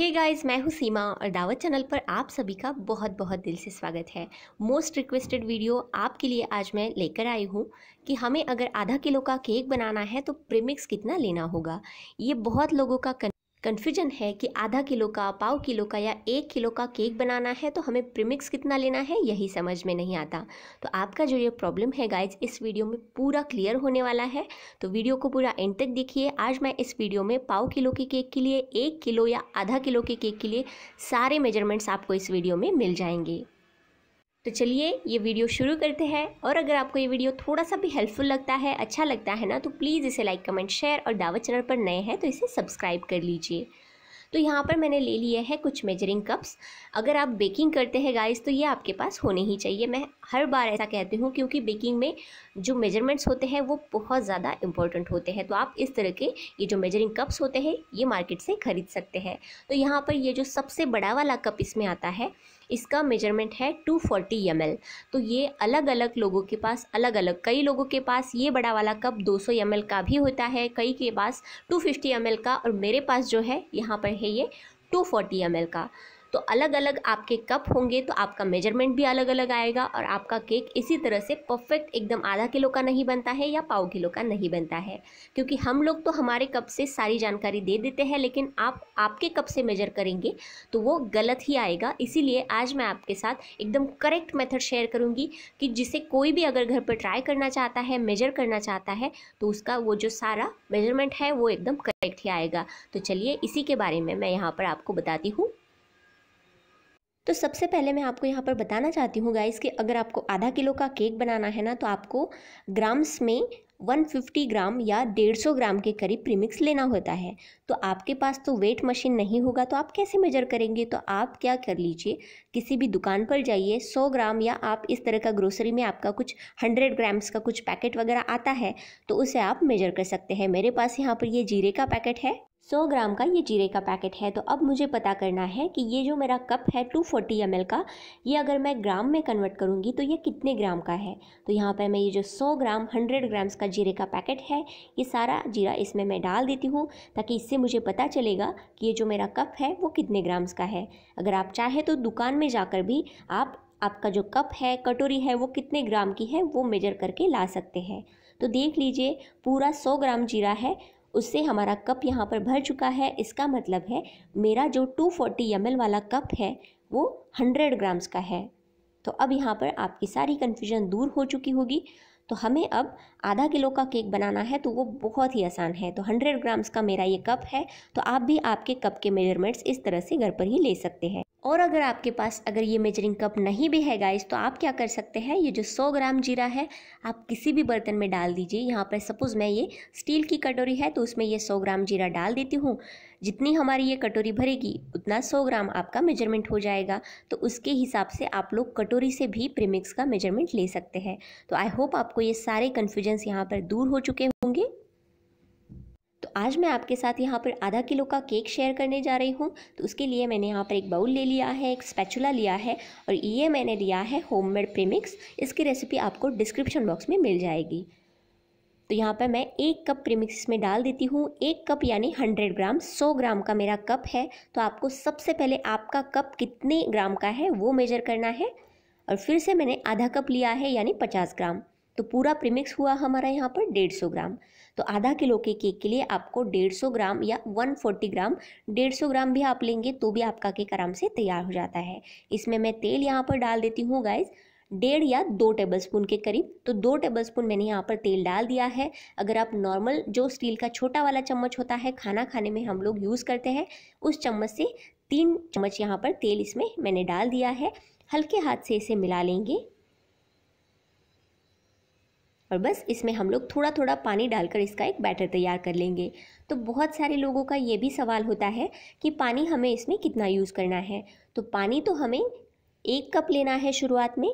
हे hey guys मैं हूँ सीमा और दावत चैनल पर आप सभी का बहुत बहुत दिल से स्वागत है मोस्ट रिक्वेस्टेड वीडियो आपके लिए आज मैं लेकर आई हूँ कि हमें अगर आधा किलो का केक बनाना है तो प्रीमिक्स कितना लेना होगा ये बहुत लोगों का कन कन्फ्यूजन है कि आधा किलो का पाव किलो का या एक किलो का केक बनाना है तो हमें प्रीमिक्स कितना लेना है यही समझ में नहीं आता तो आपका जो ये प्रॉब्लम है गाइज इस वीडियो में पूरा क्लियर होने वाला है तो वीडियो को पूरा एंड तक देखिए आज मैं इस वीडियो में पाव किलो के केक के लिए एक किलो या आधा किलो के केक के लिए सारे मेजरमेंट्स आपको इस वीडियो में मिल जाएंगे तो चलिए ये वीडियो शुरू करते हैं और अगर आपको ये वीडियो थोड़ा सा भी हेल्पफुल लगता है अच्छा लगता है ना तो प्लीज़ इसे लाइक कमेंट शेयर और दावत चैनल पर नए हैं तो इसे सब्सक्राइब कर लीजिए तो यहाँ पर मैंने ले लिए हैं कुछ मेजरिंग कप्स अगर आप बेकिंग करते हैं गाइस तो ये आपके पास होने ही चाहिए मैं हर बार ऐसा कहती हूँ क्योंकि बेकिंग में जो मेजरमेंट्स होते हैं वो बहुत ज़्यादा इंपॉर्टेंट होते हैं तो आप इस तरह के ये जो मेजरिंग कप्स होते हैं ये मार्केट से ख़रीद सकते हैं तो यहाँ पर ये जो सबसे बड़ा वाला कप इसमें आता है इसका मेजरमेंट है 240 फोर्टी तो ये अलग अलग लोगों के पास अलग अलग कई लोगों के पास ये बड़ा वाला कप 200 सौ का भी होता है कई के पास 250 फिफ्टी का और मेरे पास जो है यहाँ पर है ये 240 फोर्टी का तो अलग अलग आपके कप होंगे तो आपका मेजरमेंट भी अलग अलग आएगा और आपका केक इसी तरह से परफेक्ट एकदम आधा किलो का नहीं बनता है या पाओ किलो का नहीं बनता है क्योंकि हम लोग तो हमारे कप से सारी जानकारी दे देते हैं लेकिन आप आपके कप से मेजर करेंगे तो वो गलत ही आएगा इसीलिए आज मैं आपके साथ एकदम करेक्ट मेथड शेयर करूँगी कि जिसे कोई भी अगर घर पर ट्राई करना चाहता है मेजर करना चाहता है तो उसका वो जो सारा मेजरमेंट है वो एकदम करेक्ट ही आएगा तो चलिए इसी के बारे में मैं यहाँ पर आपको बताती हूँ तो सबसे पहले मैं आपको यहाँ पर बताना चाहती हूँ गाइस कि अगर आपको आधा किलो का केक बनाना है ना तो आपको ग्राम्स में 150 ग्राम या 150 ग्राम के करीब प्रीमिक्स लेना होता है तो आपके पास तो वेट मशीन नहीं होगा तो आप कैसे मेजर करेंगे तो आप क्या कर लीजिए किसी भी दुकान पर जाइए 100 ग्राम या आप इस तरह का ग्रोसरी में आपका कुछ 100 ग्राम्स का कुछ पैकेट वगैरह आता है तो उसे आप मेजर कर सकते हैं मेरे पास यहाँ पर ये जीरे का पैकेट है सौ ग्राम का ये जीरे का पैकेट है तो अब मुझे पता करना है कि ये जो मेरा कप है टू फोर्टी एम का ये अगर मैं ग्राम में कन्वर्ट करूँगी तो ये कितने ग्राम का है तो यहाँ पर मैं ये जो सौ ग्राम हंड्रेड ग्राम्स का जीरे का पैकेट है ये सारा जीरा इसमें मैं डाल देती हूँ ताकि इससे मुझे पता चलेगा कि ये जो मेरा कप है वो कितने ग्राम्स का है अगर आप चाहें तो दुकान में जाकर भी आप आपका जो कप है कटोरी है वो कितने ग्राम की है वो मेजर करके ला सकते हैं तो देख लीजिए पूरा 100 ग्राम जीरा है उससे हमारा कप यहाँ पर भर चुका है इसका मतलब है मेरा जो 240 फोर्टी वाला कप है वो 100 ग्राम्स का है तो अब यहाँ पर आपकी सारी कन्फ्यूजन दूर हो चुकी होगी तो हमें अब आधा किलो का केक बनाना है तो वो बहुत ही आसान है तो 100 ग्राम्स का मेरा ये कप है तो आप भी आपके कप के मेजरमेंट्स इस तरह से घर पर ही ले सकते हैं और अगर आपके पास अगर ये मेजरिंग कप नहीं भी है गाइस तो आप क्या कर सकते हैं ये जो 100 ग्राम जीरा है आप किसी भी बर्तन में डाल दीजिए यहाँ पर सपोज़ मैं ये स्टील की कटोरी है तो उसमें ये 100 ग्राम जीरा डाल देती हूँ जितनी हमारी ये कटोरी भरेगी उतना 100 ग्राम आपका मेजरमेंट हो जाएगा तो उसके हिसाब से आप लोग कटोरी से भी प्रीमिक्स का मेजरमेंट ले सकते हैं तो आई होप आपको ये सारे कन्फ्यूजन्स यहाँ पर दूर हो चुके होंगे आज मैं आपके साथ यहाँ पर आधा किलो का केक शेयर करने जा रही हूँ तो उसके लिए मैंने यहाँ पर एक बाउल ले लिया है एक स्पैचुला लिया है और ये मैंने लिया है होममेड प्रीमिक्स इसकी रेसिपी आपको डिस्क्रिप्शन बॉक्स में मिल जाएगी तो यहाँ पर मैं एक कप प्रीमिक्स इसमें डाल देती हूँ एक कप यानी हंड्रेड ग्राम सौ ग्राम का मेरा कप है तो आपको सबसे पहले आपका कप कितने ग्राम का है वो मेजर करना है और फिर से मैंने आधा कप लिया है यानी पचास ग्राम तो पूरा प्रीमिक्स हुआ हमारा यहाँ पर डेढ़ सौ ग्राम तो आधा किलो के केक के लिए आपको डेढ़ सौ ग्राम या वन फोर्टी ग्राम डेढ़ सौ ग्राम भी आप लेंगे तो भी आपका केक आराम से तैयार हो जाता है इसमें मैं तेल यहाँ पर डाल देती हूँ गाइज़ डेढ़ या दो टेबलस्पून के करीब तो दो टेबलस्पून मैंने यहाँ पर तेल डाल दिया है अगर आप नॉर्मल जो स्टील का छोटा वाला चम्मच होता है खाना खाने में हम लोग यूज़ करते हैं उस चम्मच से तीन चम्मच यहाँ पर तेल इसमें मैंने डाल दिया है हल्के हाथ से इसे मिला लेंगे और बस इसमें हम लोग थोड़ा थोड़ा पानी डालकर इसका एक बैटर तैयार कर लेंगे तो बहुत सारे लोगों का ये भी सवाल होता है कि पानी हमें इसमें कितना यूज़ करना है तो पानी तो हमें एक कप लेना है शुरुआत में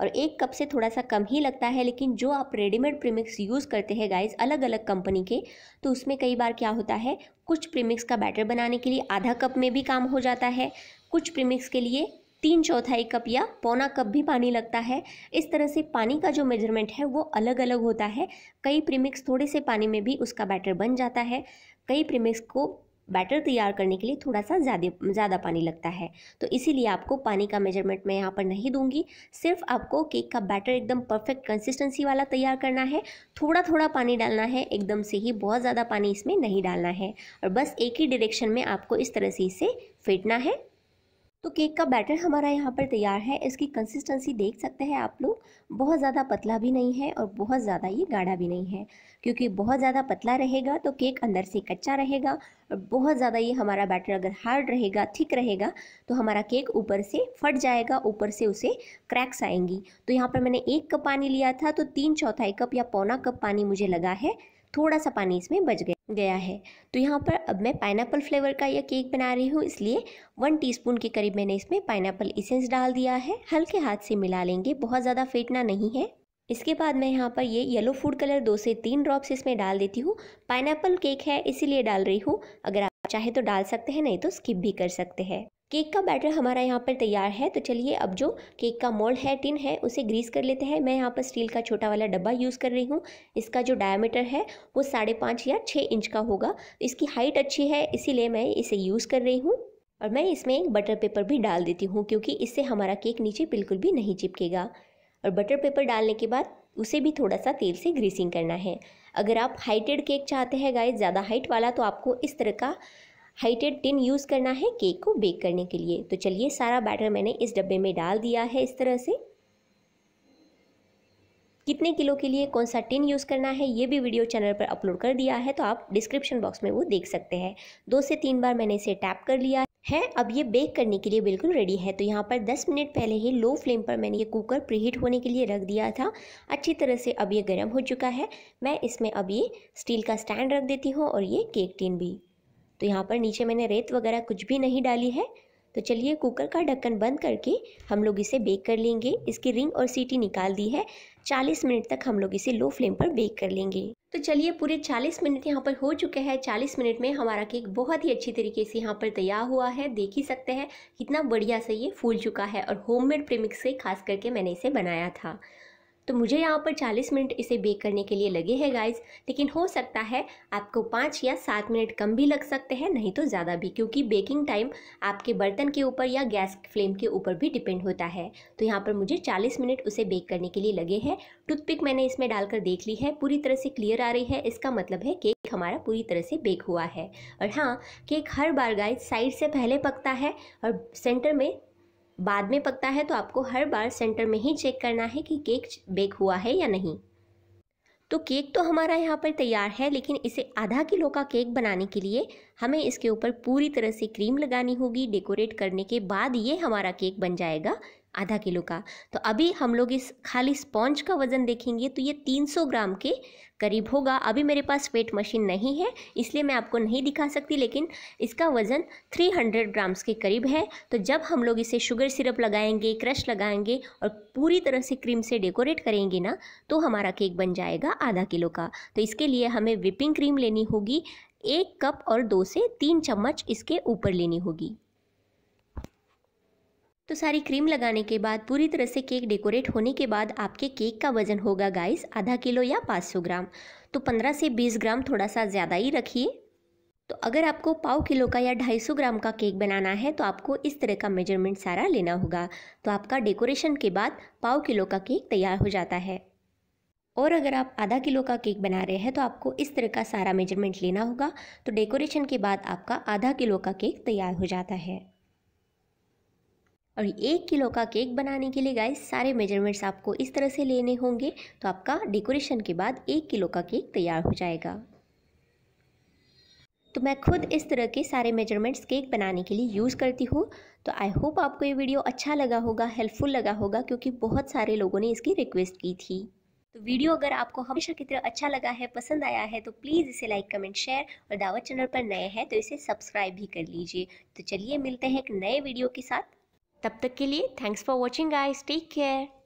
और एक कप से थोड़ा सा कम ही लगता है लेकिन जो आप रेडीमेड प्रीमिक्स यूज़ करते हैं गाइस अलग अलग कंपनी के तो उसमें कई बार क्या होता है कुछ प्रीमिक्स का बैटर बनाने के लिए आधा कप में भी काम हो जाता है कुछ प्रीमिक्स के लिए तीन चौथाई कप या पौना कप भी पानी लगता है इस तरह से पानी का जो मेजरमेंट है वो अलग अलग होता है कई प्रीमिक्स थोड़े से पानी में भी उसका बैटर बन जाता है कई प्रीमिक्स को बैटर तैयार करने के लिए थोड़ा सा ज़्यादा ज़्यादा पानी लगता है तो इसीलिए आपको पानी का मेजरमेंट मैं यहाँ पर नहीं दूंगी सिर्फ आपको केक का बैटर एकदम परफेक्ट कंसिस्टेंसी वाला तैयार करना है थोड़ा थोड़ा पानी डालना है एकदम से ही बहुत ज़्यादा पानी इसमें नहीं डालना है और बस एक ही डायरेक्शन में आपको इस तरह से इसे फेंटना है तो केक का बैटर हमारा यहाँ पर तैयार है इसकी कंसिस्टेंसी देख सकते हैं आप लोग बहुत ज़्यादा पतला भी नहीं है और बहुत ज़्यादा ये गाढ़ा भी नहीं है क्योंकि बहुत ज़्यादा पतला रहेगा तो केक अंदर से कच्चा रहेगा और बहुत ज़्यादा ये हमारा बैटर अगर हार्ड रहेगा थिक रहेगा तो हमारा केक ऊपर से फट जाएगा ऊपर से उसे क्रैक्स आएंगी तो यहाँ पर मैंने एक कप पानी लिया था तो तीन चौथाई कप या पौना कप पानी मुझे लगा है थोड़ा सा पानी इसमें बच गया है तो यहाँ पर अब मैं पाइनएप्पल फ्लेवर का यह केक बना रही हूँ इसलिए वन टीस्पून के करीब मैंने इसमें पाइनएप्पल इसेंस डाल दिया है हल्के हाथ से मिला लेंगे बहुत ज़्यादा फेंटना नहीं है इसके बाद मैं यहाँ पर ये येलो फूड कलर दो से तीन ड्रॉप्स इसमें डाल देती हूँ पाइनएप्पल केक है इसीलिए डाल रही हूँ अगर आप चाहे तो डाल सकते हैं नहीं तो स्किप भी कर सकते हैं केक का बैटर हमारा यहाँ पर तैयार है तो चलिए अब जो केक का मोल्ड है टिन है उसे ग्रीस कर लेते हैं मैं यहाँ पर स्टील का छोटा वाला डब्बा यूज़ कर रही हूँ इसका जो डायमीटर है वो साढ़े पाँच या छः इंच का होगा तो इसकी हाइट अच्छी है इसीलिए मैं इसे यूज़ कर रही हूँ और मैं इसमें एक बटर पेपर भी डाल देती हूँ क्योंकि इससे हमारा केक नीचे बिल्कुल भी नहीं चिपकेगा और बटर पेपर डालने के बाद उसे भी थोड़ा सा तेल से ग्रीसिंग करना है अगर आप हाइटेड केक चाहते हैं गाइस ज़्यादा हाइट वाला तो आपको इस तरह का हाइटेड टिन यूज़ करना है केक को बेक करने के लिए तो चलिए सारा बैटर मैंने इस डब्बे में डाल दिया है इस तरह से कितने किलो के लिए कौन सा टिन यूज़ करना है ये भी वीडियो चैनल पर अपलोड कर दिया है तो आप डिस्क्रिप्शन बॉक्स में वो देख सकते हैं दो से तीन बार मैंने इसे टैप कर लिया है अब ये बेक करने के लिए बिल्कुल रेडी है तो यहाँ पर 10 मिनट पहले ही लो फ्लेम पर मैंने ये कुकर प्रीहीट होने के लिए रख दिया था अच्छी तरह से अब ये गर्म हो चुका है मैं इसमें अब ये स्टील का स्टैंड रख देती हूँ और ये केक टिन भी तो यहाँ पर नीचे मैंने रेत वगैरह कुछ भी नहीं डाली है तो चलिए कुकर का ढक्कन बंद करके हम लोग इसे बेक कर लेंगे इसकी रिंग और सीटी निकाल दी है 40 मिनट तक हम लोग इसे लो फ्लेम पर बेक कर लेंगे तो चलिए पूरे 40 मिनट यहाँ पर हो चुके हैं 40 मिनट में हमारा केक बहुत ही अच्छी तरीके से यहाँ पर तैयार हुआ है देख ही सकते हैं कितना बढ़िया से ये फूल चुका है और होममेड प्रेमिक्स से खास करके मैंने इसे बनाया था तो मुझे यहाँ पर 40 मिनट इसे बेक करने के लिए लगे हैं गाइस लेकिन हो सकता है आपको पाँच या सात मिनट कम भी लग सकते हैं नहीं तो ज़्यादा भी क्योंकि बेकिंग टाइम आपके बर्तन के ऊपर या गैस फ्लेम के ऊपर भी डिपेंड होता है तो यहाँ पर मुझे 40 मिनट उसे बेक करने के लिए लगे हैं टूथपिक मैंने इसमें डालकर देख ली है पूरी तरह से क्लियर आ रही है इसका मतलब है केक हमारा पूरी तरह से बेक हुआ है और हाँ केक हर बार गाइज साइड से पहले पकता है और सेंटर में बाद में पकता है तो आपको हर बार सेंटर में ही चेक करना है कि केक बेक हुआ है या नहीं तो केक तो हमारा यहाँ पर तैयार है लेकिन इसे आधा किलो का केक बनाने के लिए हमें इसके ऊपर पूरी तरह से क्रीम लगानी होगी डेकोरेट करने के बाद ये हमारा केक बन जाएगा आधा किलो का तो अभी हम लोग इस खाली स्पॉन्ज का वज़न देखेंगे तो ये 300 ग्राम के करीब होगा अभी मेरे पास वेट मशीन नहीं है इसलिए मैं आपको नहीं दिखा सकती लेकिन इसका वज़न 300 ग्राम्स के करीब है तो जब हम लोग इसे शुगर सिरप लगाएंगे क्रश लगाएंगे और पूरी तरह से क्रीम से डेकोरेट करेंगे ना तो हमारा केक बन जाएगा आधा किलो का तो इसके लिए हमें विपिंग क्रीम लेनी होगी एक कप और दो से तीन चम्मच इसके ऊपर लेनी होगी तो सारी क्रीम लगाने के बाद पूरी तरह से केक डेकोरेट होने के बाद आपके केक का वज़न होगा गाइस आधा किलो या 500 ग्राम तो 15 से 20 ग्राम थोड़ा सा ज़्यादा ही रखिए तो अगर आपको पाव किलो का या 250 ग्राम का केक बनाना है तो आपको इस तरह का मेजरमेंट सारा लेना होगा तो आपका डेकोरेशन के बाद पाव किलो का केक तैयार हो जाता है और अगर आप आधा किलो का केक बना रहे हैं तो आपको इस तरह का सारा मेजरमेंट लेना होगा तो डेकोरेशन के बाद आपका आधा किलो का केक तैयार हो जाता है और एक किलो का केक बनाने के लिए गाइस सारे मेजरमेंट्स आपको इस तरह से लेने होंगे तो आपका डेकोरेशन के बाद एक किलो का केक तैयार हो जाएगा तो मैं खुद इस तरह के सारे मेजरमेंट्स केक बनाने के लिए यूज़ करती हूँ तो आई होप आपको ये वीडियो अच्छा लगा होगा हेल्पफुल लगा होगा क्योंकि बहुत सारे लोगों ने इसकी रिक्वेस्ट की थी तो वीडियो अगर आपको हमेशा की तरह अच्छा लगा है पसंद आया है तो प्लीज़ इसे लाइक कमेंट शेयर और दावत चैनल पर नए हैं तो इसे सब्सक्राइब भी कर लीजिए तो चलिए मिलते हैं एक नए वीडियो के साथ तब तक के लिए thanks for watching I take care